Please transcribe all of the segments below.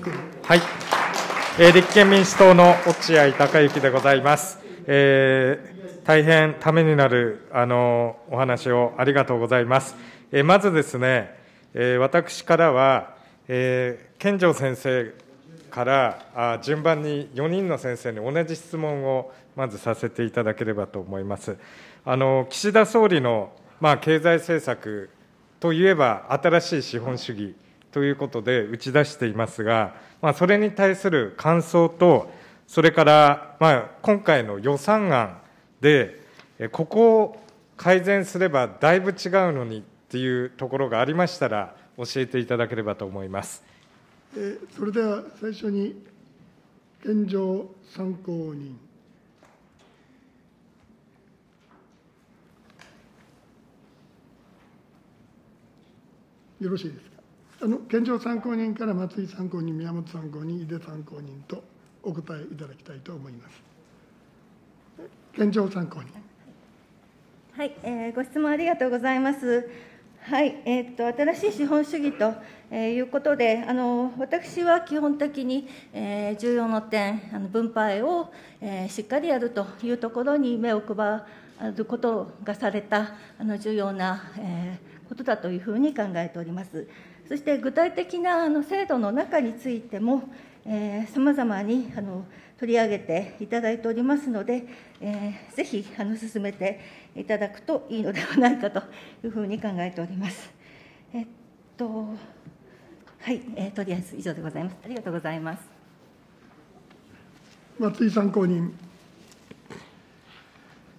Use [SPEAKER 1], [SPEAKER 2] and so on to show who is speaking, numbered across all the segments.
[SPEAKER 1] 君。はい。えー、立憲民主党の落合隆之でございます。えー、大変ためになる、あの、お話をありがとうございます。えー、まずですね、えー、私からは、えー、健城先生からあ順番に4人の先生に同じ質問をまずさせていただければと思います。あの岸田総理の、まあ、経済政策といえば新しい資本主義ということで打ち出していますが、まあ、それに対する感想と、それから、まあ、今回の予算案で、ここを改善すればだいぶ違うのにっていうところがありましたら、教えていただければと思います。
[SPEAKER 2] えそれでは最初に、現状参考人。よろしいです。県庁参考人から松井参考人、宮本参考人、井出参考人とお答えいただきたいと思います。県庁参考人。
[SPEAKER 3] はい、えー、ご質問ありがとうございます。はい、えーと、新しい資本主義と、えー、いうことであの、私は基本的に、えー、重要な点、あの分配を、えー、しっかりやるというところに目を配ることがされたあの重要な、えことだというふうに考えております。そして具体的なあの制度の中についても、さまざまにあの取り上げていただいておりますので、えー、ぜひあの進めていただくといいのではないかというふうに考えております。えっとはい、えー、とりあえず以上でございます。ありがとうございます。
[SPEAKER 2] 松井参考人。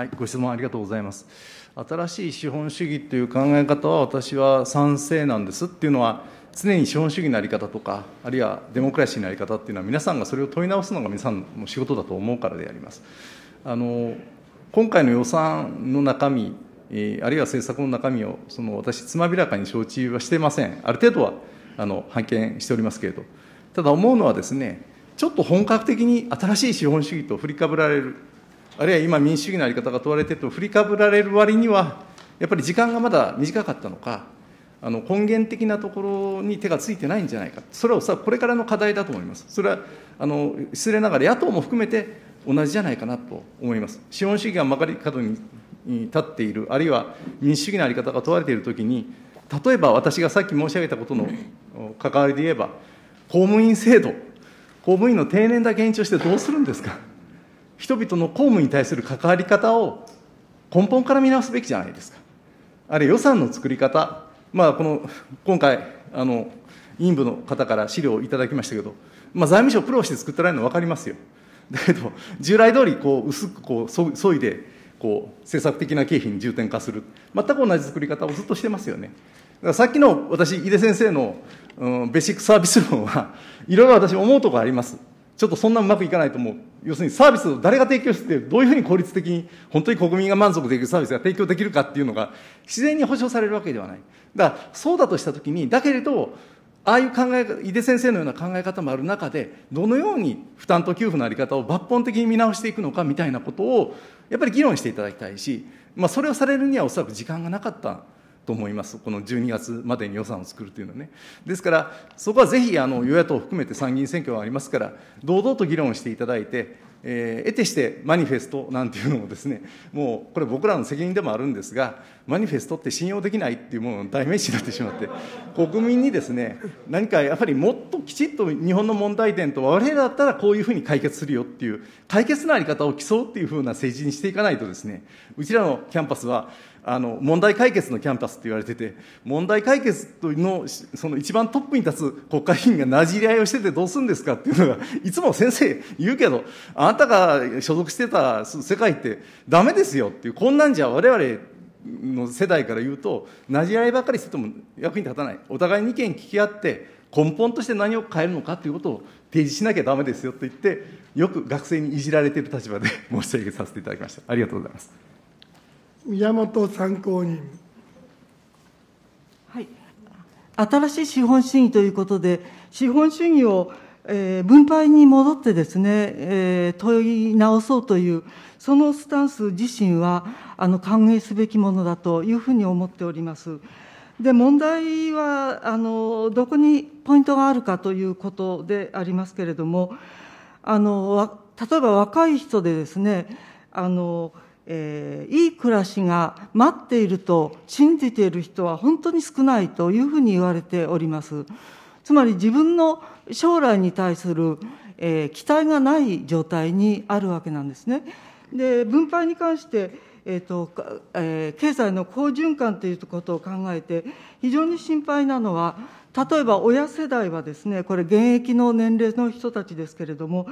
[SPEAKER 4] はい、ご質問ありがとうございます。新しい資本主義という考え方は私は賛成なんですっていうのは、常に資本主義の在り方とか、あるいはデモクラシーの在り方っていうのは、皆さんがそれを問い直すのが皆さんの仕事だと思うからであります。あの今回の予算の中身、あるいは政策の中身をその私、つまびらかに承知はしていません、ある程度はあの拝見しておりますけれど、ただ思うのはですね、ちょっと本格的に新しい資本主義と振りかぶられるあるいは今、民主主義の在り方が問われていると、振りかぶられる割には、やっぱり時間がまだ短かったのか、あの根源的なところに手がついてないんじゃないか、それはさこれからの課題だと思います、それはあの失礼ながら、野党も含めて同じじゃないかなと思います。資本主義が曲がり角に立っている、あるいは民主主義の在り方が問われているときに、例えば私がさっき申し上げたことの関わりで言えば、公務員制度、公務員の定年だけ延長してどうするんですか。人々の公務に対する関わり方を根本から見直すべきじゃないですか。あるいは予算の作り方、まあ、この今回あの、委員部の方から資料をいただきましたけど、まあ、財務省苦労して作っておられるの分かりますよ。だけど、従来通りこり薄くこうそそいでこう、政策的な経費に重点化する、全く同じ作り方をずっとしてますよね。だからさっきの私、井出先生の、うん、ベーシックサービス論は、いろいろ私、思うところあります。ちょっとそんなうまくいかないと思う。要するにサービスを誰が提供して、どういうふうに効率的に、本当に国民が満足できるサービスが提供できるかっていうのが、自然に保障されるわけではない。だから、そうだとしたときに、だけれど、ああいう考え、井出先生のような考え方もある中で、どのように負担と給付の在り方を抜本的に見直していくのかみたいなことを、やっぱり議論していただきたいし、まあ、それをされるにはおそらく時間がなかったと思います、この12月までに予算を作るというのはね。ですから、そこはぜひあの与野党含めて参議院選挙がありますから、堂々と議論していただいて、えー、得てしてマニフェストなんていうのもですね、もうこれ、僕らの責任でもあるんですが、マニフェストって信用できないっていうものの代名詞になってしまって、国民にですね、何かやっぱりもっときちっと日本の問題点と、我々だったらこういうふうに解決するよっていう、解決のあり方を競うっていうふうな政治にしていかないとですね、うちらのキャンパスは、あの問題解決のキャンパスって言われてて問題解決のその一番トップに立つ国会議員がなじり合いをしててどうするんですかっていうのがいつも先生言うけどあなたが所属してた世界ってダメですよっていうこんなんじゃ我々の世代から言うとなじり合いばかりしてても役に立たないお互いに意見聞き合って根本として何を変えるのかということを提示しなきゃだめですよと言って、よく学生にいじられている立場で申し上げさせていただきました。ありがとうございます。
[SPEAKER 5] 宮本参考人。はい、新しい資本主義ということで、資本主義を、えー、分配に戻ってですね、えー、問い直そうという、そのスタンス自身はあの歓迎すべきものだというふうに思っております。で問題はあのどこにポイントがあるかということでありますけれどもあの例えば若い人でですねあのえー、いい暮らしが待っていると信じている人は本当に少ないというふうに言われております。つまり自分の将来に対する、えー、期待がない状態にあるわけなんですね。で分配に関してえーとえー、経済の好循環ということを考えて、非常に心配なのは、例えば親世代はですね、これ、現役の年齢の人たちですけれども、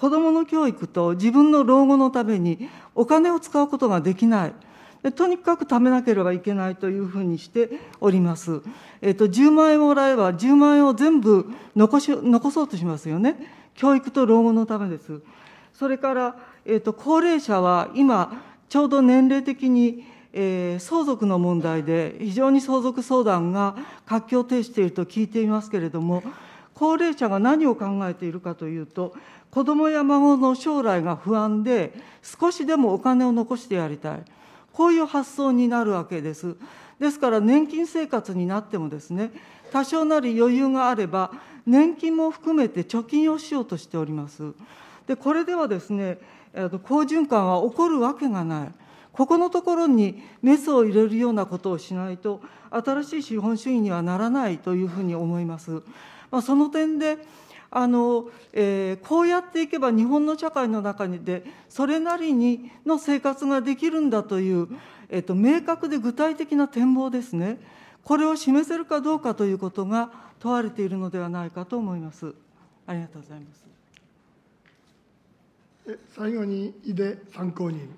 [SPEAKER 5] 子どもの教育と自分の老後のためにお金を使うことができない。とにかく貯めなければいけないというふうにしております。えっ、と、10万円もらえば、10万円を全部残し、残そうとしますよね。教育と老後のためです。それから、えっ、と、高齢者は今、ちょうど年齢的に、えー、相続の問題で、非常に相続相談が活況を呈していると聞いていますけれども、高齢者が何を考えているかというと、子どもや孫の将来が不安で、少しでもお金を残してやりたい、こういう発想になるわけです。ですから、年金生活になってもですね、多少なり余裕があれば、年金も含めて貯金をしようとしております。でこれではですね、好循環は起こるわけがない。ここのところにメスを入れるようなことをしないと、新しい資本主義にはならないというふうに思います。まあ、その点で、あの、えー、こうやっていけば日本の社会の中にで、それなりにの生活ができるんだという、えーと、明確で具体的な展望ですね、これを示せるかどうかということが問われているのではないかと思います。ありがとうございます。最後に井出参考
[SPEAKER 6] 人。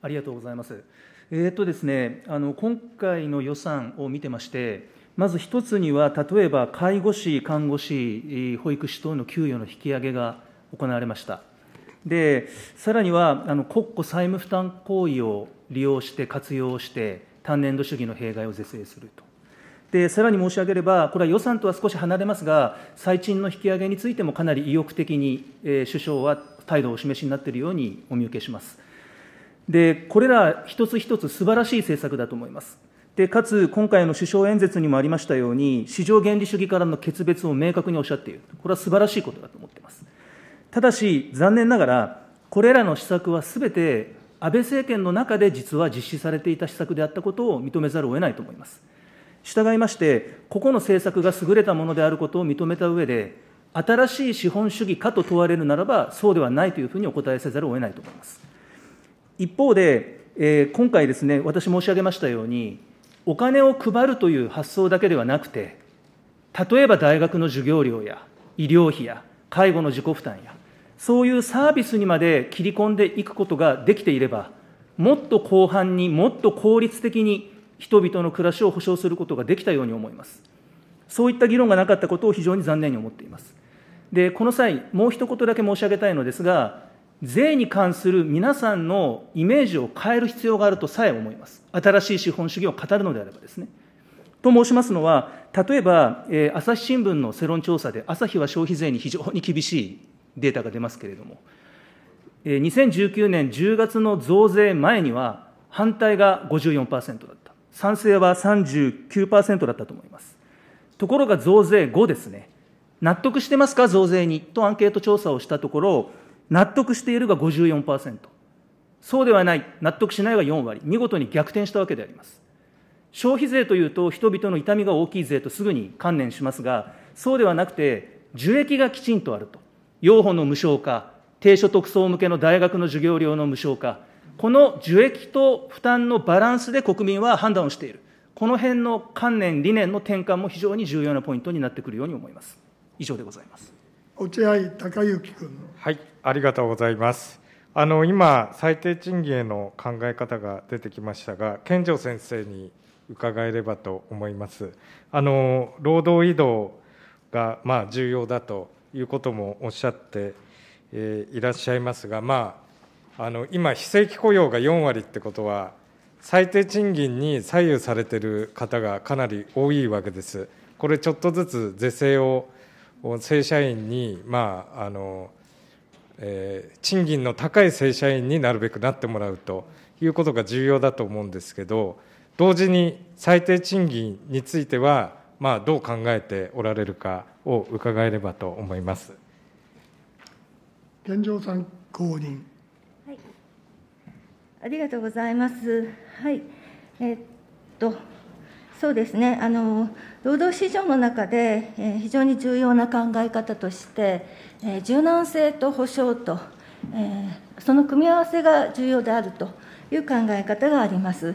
[SPEAKER 6] ありがとうございます。えー、っとですね、あの今回の予算を見てまして、まず一つには、例えば介護士、看護師、保育士等の給与の引き上げが行われました。で、さらには、あの国庫債務負担行為を利用して、活用して、単年度主義の弊害を是正すると。で、さらに申し上げれば、これは予算とは少し離れますが、最賃の引き上げについてもかなり意欲的に、えー、首相は態度をお示しになっているようにお見受けします。で、これら一つ一つ素晴らしい政策だと思います。でかつ、今回の首相演説にもありましたように、市場原理主義からの決別を明確におっしゃっている、これは素晴らしいことだと思っています。ただし、残念ながら、これらの施策はすべて安倍政権の中で実は実施されていた施策であったことを認めざるを得ないと思います。従いまして、ここの政策が優れたものであることを認めた上で、新しい資本主義かと問われるならば、そうではないというふうにお答えせざるを得ないと思います。一方で、えー、今回ですね、私申し上げましたように、お金を配るという発想だけではなくて、例えば大学の授業料や医療費や介護の自己負担や、そういうサービスにまで切り込んでいくことができていれば、もっと広範にもっと効率的に人々の暮らしを保障することができたように思います。そういった議論がなかったことを非常に残念に思っています。で、この際、もう一言だけ申し上げたいのですが、税に関する皆さんのイメージを変える必要があるとさえ思います。新しい資本主義を語るのであればですね。と申しますのは、例えば、えー、朝日新聞の世論調査で、朝日は消費税に非常に厳しいデータが出ますけれども、えー、2019年10月の増税前には、反対が54%だった。賛成は39%だったと思います。ところが増税後ですね、納得してますか、増税にとアンケート調査をしたところ、納得しているが54%、そうではない、納得しないが4割、見事に逆転したわけであります。消費税というと、人々の痛みが大きい税とすぐに観念しますが、そうではなくて、受益がきちんとあると、養蜂の無償化、低所得層向けの大学の授業料の無償化、この受益と負担のバランスで国民は判断をしている、この辺の観念、理念の転換も非常に重要なポイントになってくるように思います。以上でございます。
[SPEAKER 2] 落合隆之君。
[SPEAKER 1] はい、ありがとうございます。あの今最低賃金への考え方が出てきましたが、健常先生に伺えればと思います。あの労働移動がまあ重要だということもおっしゃって、えー、いらっしゃいますが、まああの今非正規雇用が4割ってことは。最低賃金に左右されている方がかなり多いわけです。これちょっとずつ是正を正社員に、まああのえー、賃金の高い正社員になるべくなってもらうということが重要だと思うんですけど同時に最低賃金については、まあ、どう考えておられるかを伺えればと思います。
[SPEAKER 3] 現状参考人、はい、ありがとうございます。はいえー、っとそうですねあの労働市場の中で、えー、非常に重要な考え方として、えー、柔軟性と保障と、えー、その組み合わせが重要であるという考え方があります。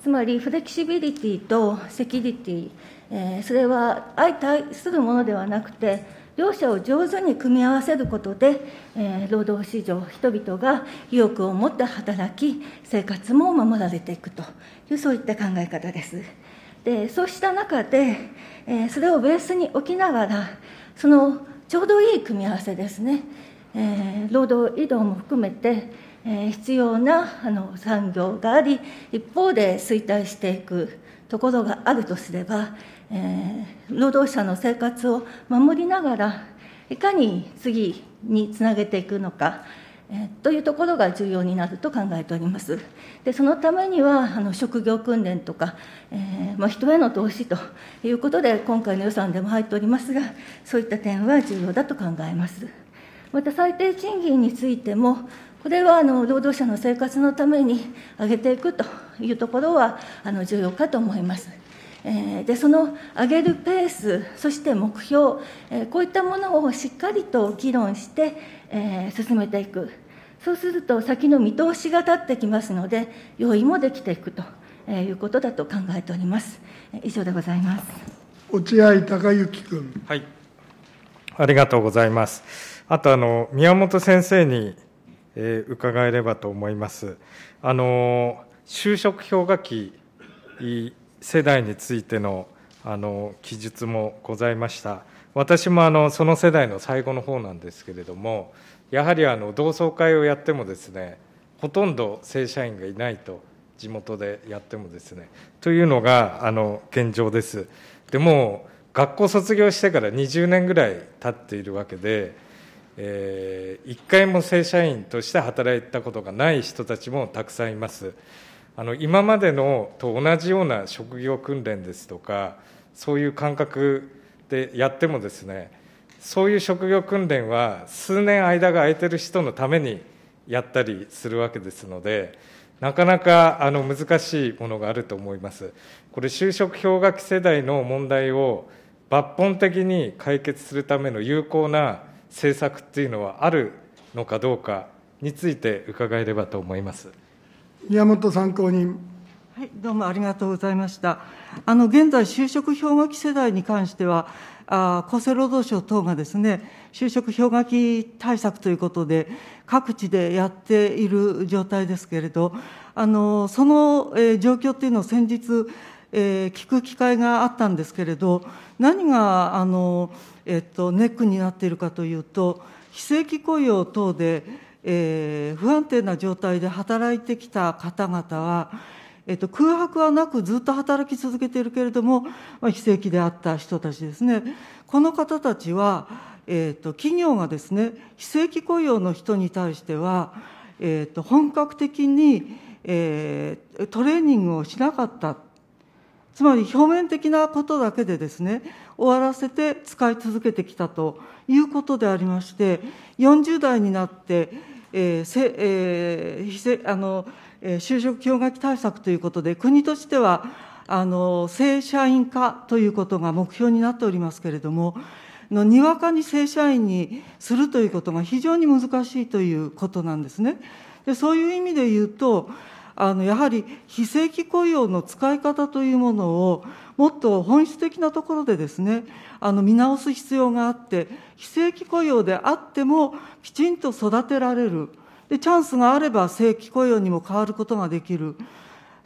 [SPEAKER 3] つまりフレキシビリティとセキュリティ、えー、それは相対するものではなくて、両者を上手に組み合わせることで、えー、労働市場、人々が意欲を持って働き、生活も守られていくという、そういった考え方です。でそうした中で、えそれをベースに置きながらそのちょうどいい組み合わせですね、え労働移動も含めて、え必要なあの産業があり一方で衰退していくところがあるとすれば、え労働者の生活を守りながらいかに次につなげていくのかえというところが重要になると考えておりますでそのためにはあの職業訓練とか、えー、まあ、人への投資ということで今回の予算でも入っておりますがそういった点は重要だと考えますまた最低賃金についてもこれはあの労働者の生活のために上げていくというところはあの重要かと思います。えでその上げるペースそして目標、えこういったものをしっかりと議論して、え進めていくそうすると先の見通しが立ってきますので用意もできていくということだと考えております以上でございます落合孝之君
[SPEAKER 1] はいありがとうございますあとあの宮本先生に、えー、伺えればと思いますあの就職氷河期世代についてのあの記述もございました。私もあのその世代の最後の方なんですけれども、やはりあの同窓会をやってもですね、ほとんど正社員がいないと、地元でやってもですね、というのがあの現状です。でも学校卒業してから20年ぐらい経っているわけで、えー、回も正社員として働いたことがない人たちもたくさんいます。あの今までのと同じような職業訓練ですとかそういう感覚でやってもですねそういう職業訓練は数年間が空いてる人のためにやったりするわけですのでなかなかあの難しいものがあると思います。これ就職氷河期世代の問題を抜本的に解決するための有効な政策っていうのはあるのかどうかについて伺えればと思います。
[SPEAKER 5] 宮本参考人。はい、どうもありがとうございました。あの現在、就職氷河期世代に関しては、あ厚生労働省等がですね、就職氷河期対策ということで、各地でやっている状態ですけれど、あのその、えー、状況というのを先日、えー、聞く機会があったんですけれど、何があの、えっと、ネックになっているかというと、非正規雇用等で、えー、不安定な状態で働いてきた方々は、えっと、空白はなくずっと働き続けているけれども、まあ、非正規であった人たちですねこの方たちは、えっと、企業がですね非正規雇用の人に対しては、えっと、本格的に、えー、トレーニングをしなかったつまり表面的なことだけでですね終わらせて使い続けてきたということでありまして40代になってえーえー、あの就職氷河期対策ということで、国としては、あの正社員化ということが目標になっておりますけれども、のにわかに正社員にするということが非常に難しいということなんですね。でそういう意味で言うと、あのやはり非正規雇用の使い方というものをもっと本質的なところでですねあの見直す必要があって非正規雇用であってもきちんと育てられるでチャンスがあれば正規雇用にも変わることができる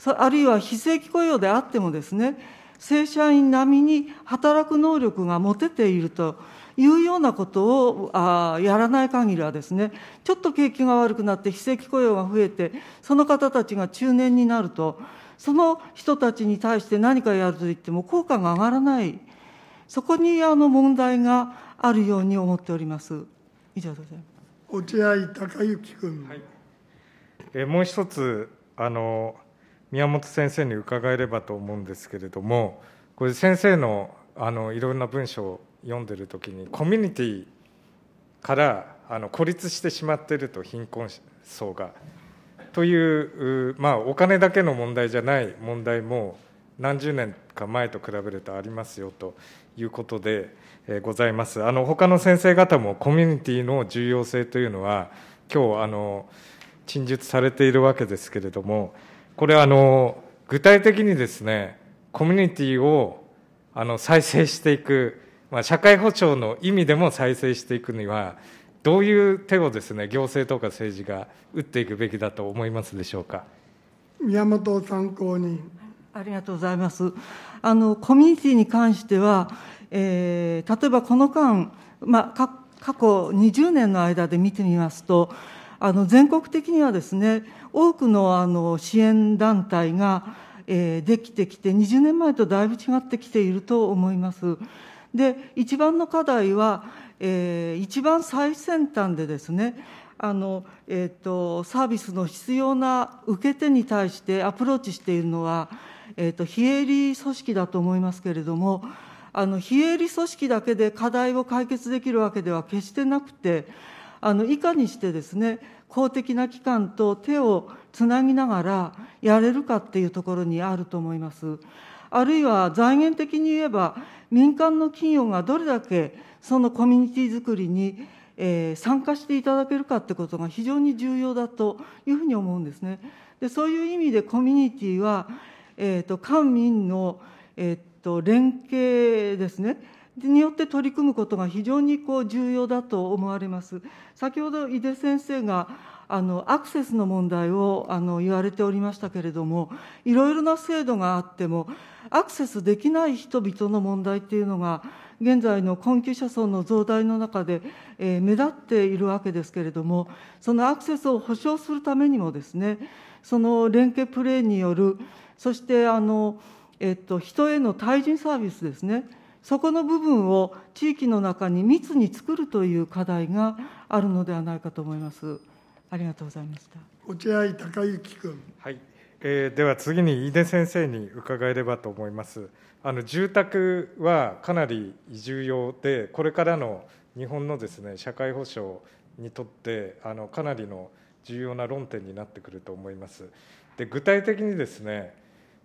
[SPEAKER 5] あるいは非正規雇用であってもですね正社員並みに働く能力が持てているというようなことをあやらない限りはですね、ちょっと景気が悪くなって非正規雇用が増えて、その方たちが中年になると、その人たちに対して何かやるといっても効果が上がらない、そこにあの問題があるように思っております。以上でございます。落合隆之君。はい、
[SPEAKER 1] えもう一つあの宮本先生に伺えればと思うんですけれども、これ先生のあのいろんな文章を読んでる時にコミュニティからあの孤立してしまってると貧困層が。という、まあ、お金だけの問題じゃない問題も何十年か前と比べるとありますよということでございます。あの他の先生方もコミュニティの重要性というのは今日あの陳述されているわけですけれどもこれあの具体的にですねコミュニティをあを再生していくまあ、社会保障の意味でも再生していくには、どういう手をですね行政とか政治が打っていくべきだと思いますでしょうか
[SPEAKER 5] 宮本参考人。ありがとうございます。あのコミュニティに関しては、えー、例えばこの間、まあ、過去20年の間で見てみますと、あの全国的にはですね、多くのあの支援団体が、えー、できてきて、20年前とだいぶ違ってきていると思います。で一番の課題は、えー、一番最先端でですねあの、えーと、サービスの必要な受け手に対してアプローチしているのは、えーと非営利組織だと思いますけれどもあの非営利組織だけで課題を解決できるわけでは決してなくてあのいかにしてですね公的な機関と手をつなぎながらやれるかっていうところにあると思います。あるいは財源的に言えば、民間の企業がどれだけそのコミュニティ作りに、えー、参加していただけるかってことが非常に重要だというふうに思うんですね。でそういう意味でコミュニティは、えーと、官民の、えーと連携ですねによって取り組むことが非常にこう重要だと思われます。先ほど井出先生があのアクセスの問題をあの言われておりましたけれどもいろいろな制度があってもアクセスできない人々の問題っていうのが現在の困窮者層の増大の中で、えー、目立っているわけですけれどもそのアクセスを保障するためにもですねその連携プレーによるそしてあの、えっと、人への対人サービスですねそこの部分を地域の中に密に作るという課題があるのではないかと思います。ありがとうございました。落合貴
[SPEAKER 2] 之君。
[SPEAKER 1] はい。えー、では次に井出先生に伺えればと思います。あの住宅はかなり重要で、これからの日本のですね社会保障にとってあのかなりの重要な論点になってくると思います。で具体的にですね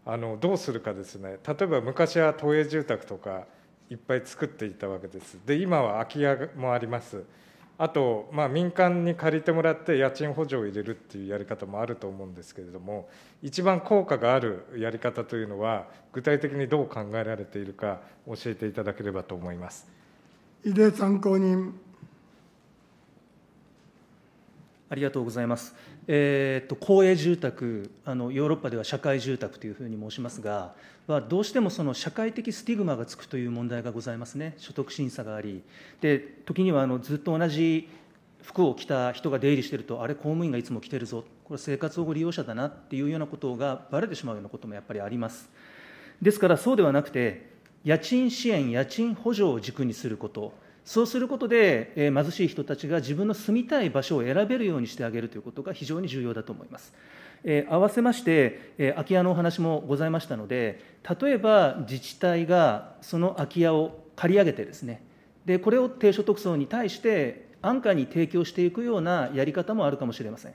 [SPEAKER 1] あのどうするかですね例えば昔は都営住宅とかいっぱい作っていたわけです。で今は空き家もあります。あと、まあ、民間に借りてもらって家賃補助を入れるっていうやり方もあると思うんですけれども一番効果があるやり方というのは具体的にどう考えられているか教えていただければ
[SPEAKER 6] と思います。
[SPEAKER 2] 井出参考人
[SPEAKER 6] ありがとうございます。えーと、公営住宅あの、ヨーロッパでは社会住宅というふうに申しますが、はどうしてもその社会的スティグマがつくという問題がございますね、所得審査があり、で時にはあのずっと同じ服を着た人が出入りしてると、あれ、公務員がいつも着てるぞ、これ、生活保護利用者だなっていうようなことがばれてしまうようなこともやっぱりあります。ですから、そうではなくて、家賃支援、家賃補助を軸にすること。そうすることで、貧しい人たちが自分の住みたい場所を選べるようにしてあげるということが非常に重要だと思います。えー、合わせまして、えー、空き家のお話もございましたので、例えば自治体がその空き家を借り上げてですね、でこれを低所得層に対して安価に提供していくようなやり方もあるかもしれません。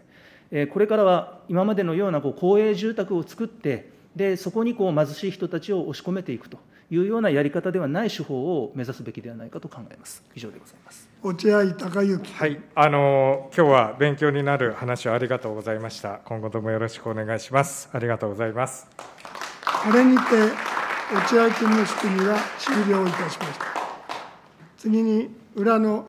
[SPEAKER 6] えー、これからは今までのようなこう公営住宅を作って、でそこにこう貧しい人たちを押し込めていくというようなやり方ではない手法を目指すべきではないかと考えます。
[SPEAKER 1] 以上でございます
[SPEAKER 2] 落合隆之
[SPEAKER 1] はいあの今日は勉強になる話をありがとうございました。今後ともよろしくお願いします。ありがとうございます。
[SPEAKER 2] これにて落合君の質疑は終了いたしました。次に裏の